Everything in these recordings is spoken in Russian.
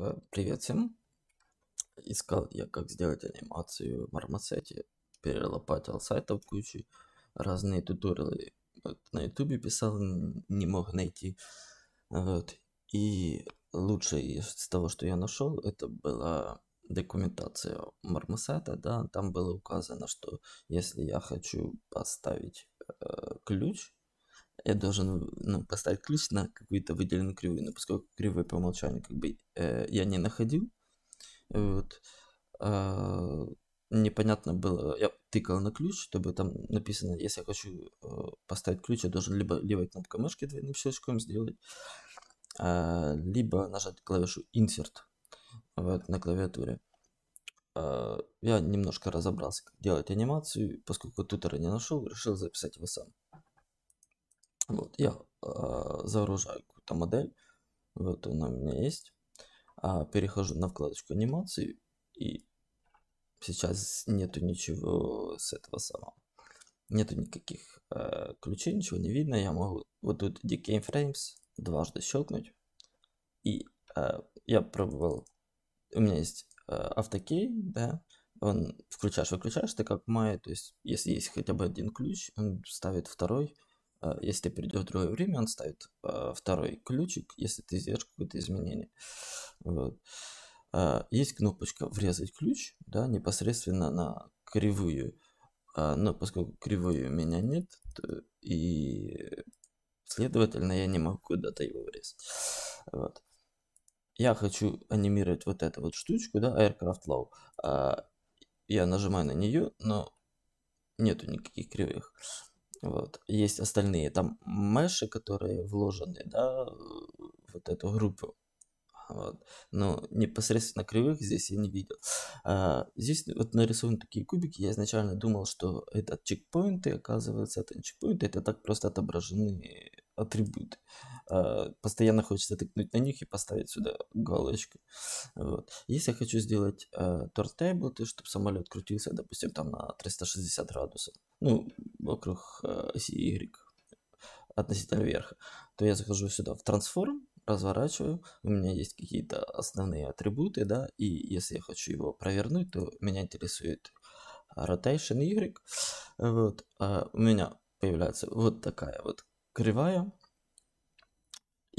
Э, привет всем. Искал я, как сделать анимацию в Marmoset. Перелопатил сайтов кучу. Разные туториалы вот, на ютубе писал, не мог найти. Вот. И лучшее из того, что я нашел, это была документация Мармосета. Да? Там было указано, что если я хочу поставить э, ключ, я должен ну, поставить ключ на какую-то выделенную кривую. Но поскольку кривые по умолчанию как бы э, я не находил, вот, э, непонятно было, я тыкал на ключ, чтобы там написано, если я хочу э, поставить ключ, я должен либо левой кнопкой мышки двойным щелчком сделать, э, либо нажать клавишу insert вот, на клавиатуре. Э, я немножко разобрался, как делать анимацию, поскольку тутера не нашел, решил записать его сам. Вот, я э, загружаю какую-то модель. Вот она у меня есть. А, перехожу на вкладочку анимации. И сейчас нету ничего с этого самого. Нету никаких э, ключей, ничего не видно. Я могу вот тут Decay Frames дважды щелкнуть. И э, я пробовал. У меня есть э, да, он включаешь-выключаешь, ты как май, то есть если есть хотя бы один ключ, он ставит второй, а, если придет другое время, он ставит а, второй ключик, если ты сделаешь какое-то изменение. Вот. А, есть кнопочка «Врезать ключ», да, непосредственно на кривую. Но поскольку кривую у меня нет, и следовательно я не могу куда-то его врезать. Вот. Я хочу анимировать вот эту вот штучку, да, Aircraft low. Я нажимаю на нее, но нету никаких кривых. Вот. Есть остальные там меши, которые вложены, да, вот эту группу. Вот. Но непосредственно кривых здесь я не видел. А, здесь вот нарисованы такие кубики. Я изначально думал, что это чекпоинты. Оказывается, это не чекпоинты, это так просто отображены атрибуты. А, постоянно хочется тыкнуть на них и поставить сюда галочку. Вот. Если я хочу сделать э, а, тортейбл, то чтобы самолет крутился, допустим, там на 360 градусов, ну, вокруг э, оси Y, относительно верха, то я захожу сюда в трансформ, разворачиваю, у меня есть какие-то основные атрибуты, да, и если я хочу его провернуть, то меня интересует rotation Y, вот, э, у меня появляется вот такая вот кривая,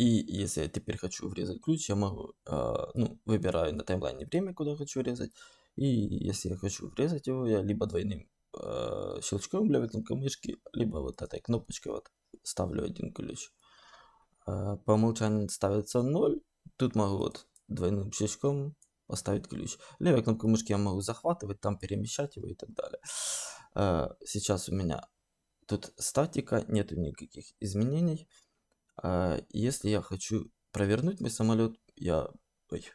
и если я теперь хочу врезать ключ, я могу, э, ну, выбираю на таймлайне время, куда хочу врезать. И если я хочу врезать его, я либо двойным э, щелчком для выкладки мышки, либо вот этой кнопочкой вот ставлю один ключ. Э, по умолчанию ставится 0. Тут могу вот двойным щелчком поставить ключ. Левой кнопкой мышки я могу захватывать, там перемещать его и так далее. Э, сейчас у меня тут статика, нету никаких изменений. А, если я хочу провернуть мой самолет, я, ой,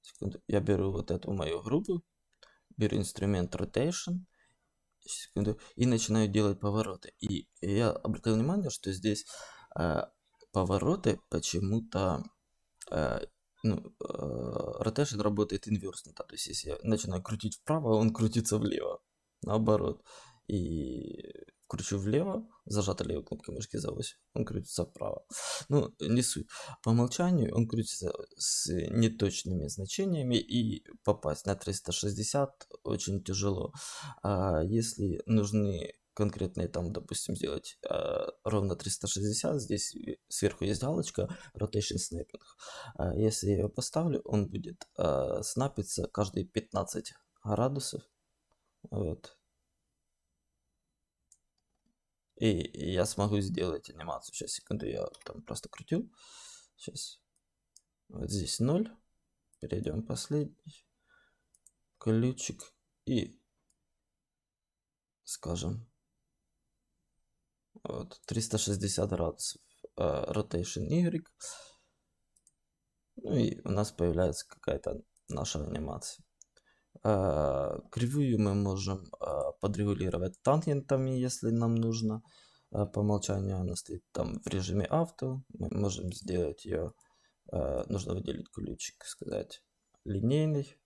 секунду, я беру вот эту мою группу, беру инструмент Rotation, секунду, и начинаю делать повороты. И я обратил внимание, что здесь э, повороты почему-то э, ну, э, работает инверсно. то есть если я начинаю крутить вправо, он крутится влево. Наоборот. И кручу влево, зажата левой кнопкой мышки за ось, он крутится вправо. Ну, не суть. По умолчанию он крутится с неточными значениями и попасть на 360 очень тяжело. А если нужны конкретные там, допустим, сделать э, ровно 360, здесь сверху есть галочка Rotation Snapping. Э, а если я ее поставлю, он будет э, снапиться каждые 15 градусов. Вот, и, я смогу сделать анимацию. Сейчас, секунду, я там просто крутил. Сейчас. Вот здесь 0. Перейдем последний. Ключик. И, скажем, вот, 360 градусов. Uh, rotation Y. Ну и у нас появляется какая-то наша анимация. Э, кривую мы можем э, подрегулировать тангентами, если нам нужно. Э, по умолчанию она стоит там в режиме авто. Мы можем сделать ее, нужно выделить ключик, сказать, линейный.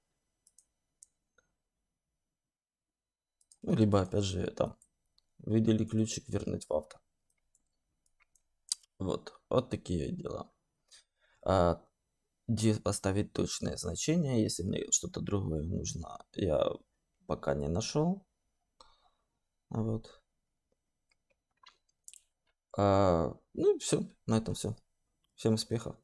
Ну, либо опять же там выделить ключик, вернуть в авто. Вот, вот такие дела div поставить точное значение, если мне что-то другое нужно. Я пока не нашел. Вот. А, ну все, на этом все. Всем успехов.